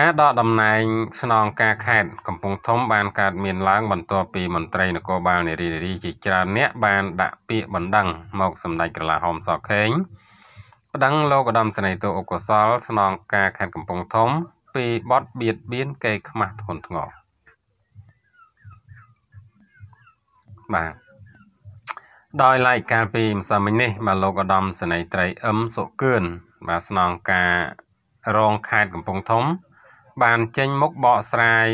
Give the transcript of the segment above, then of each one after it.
ការដកតំណែងស្នងការខេត្តកំពង់ធំបានកើតមានឡើងបន្ទាប់ពីមន្ត្រីនគរបាលនារីនារីជាច្រើនអ្នកបានដាក់ពាក្យបណ្ដឹងមកសម្ដេចក្រឡាហោមសខេងបណ្ដឹងលោកឧត្តមសេនីយ៍តូអូកុសលស្នងការខេត្តកំពង់ធំពីបទបៀតបៀនកេរខ្មាស់ធ្ងន់ធ្ងរបាទដោយឡែកកាលពីម្សិលមិញនេះបាទលោកឧត្តមសេនីយ៍ត្រីអឹមសុគឿនបាទស្នងការរងខេត្តកំពង់ធំបានចេញមុខបកស្រាយ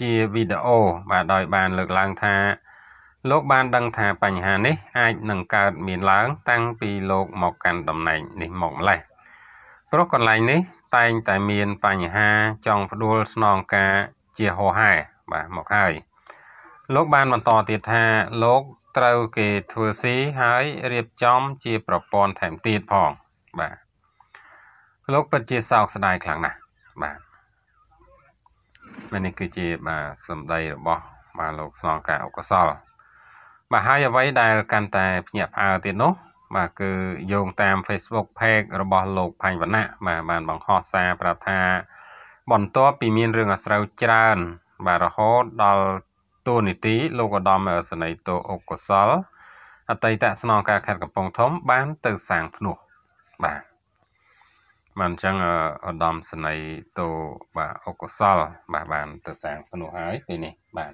ជាវីដេអូបាទដោយបានលើកឡើងថា លោក បានដឹងថាបញ្ហានេះ អាចនឹងកើតមានឡើង តាំងពីលោកមកកាន់តំណែងនេះមកម្ល៉េះព្រោះកន្លែងនេះតែងតែមានបញ្ហា ចង់ផ្ដួលស្នងការជាហោហែបាទមកហើយ លោកបានបន្តទៀតថាលោកត្រូវគេធ្វើស៊ីហើយរៀបចំជាប្រព័ន្ធថែមទៀតផងបាទលោកពិតជាសោកស្ដាយខ្លាំងណាស់បាទបាទនេះគឺជាបាទសម្ដីរបស់បាទលោកសងការអកុសល បាទហើយអ្វីដែលកាន់តែភ្ញាក់ផ្អើលទៀតនោះបាទគឺយោងតាម Facebook Page របស់លោកផាញ់វណ្ណៈបាទបានបង្ហោះសារប្រាប់ថាបន្ទាប់ពីមានរឿងអាស្រូវច្រើន បាទរហូតដល់តួនាទីលោកឧត្តមសនីតូអុកុសលអតីតស្នងការខេត្តកំពង់ធំ បានទៅសាងភ្នោះបាទបាទអញ្ចឹងឧត្តមសេនីយ៍តូបាទអកុសលបាទបានទៅសាងភ្នោះហើយពេលនេះបាទ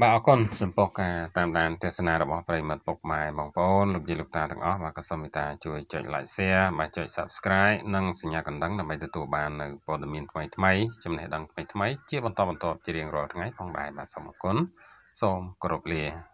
បាទអរគុណចំពោះការតាមដានទស្សនារបស់ប្រិមិត្តពុកម៉ែបងប្អូនលោកយាយលោកតាទាំងអស់បាទក៏សូមមេត្តាជួយចុច like share បាទចុច subscribe និងសញ្ញាកណ្ដឹងដើម្បីទទួលបាននៅព័ត៌មានថ្មីថ្មី ចំណេះដឹងថ្មីថ្មី ជាបន្តបន្ទាប់ជារៀងរាល់ថ្ងៃផងដែរបាទសូមអរគុណសូមគោរពលា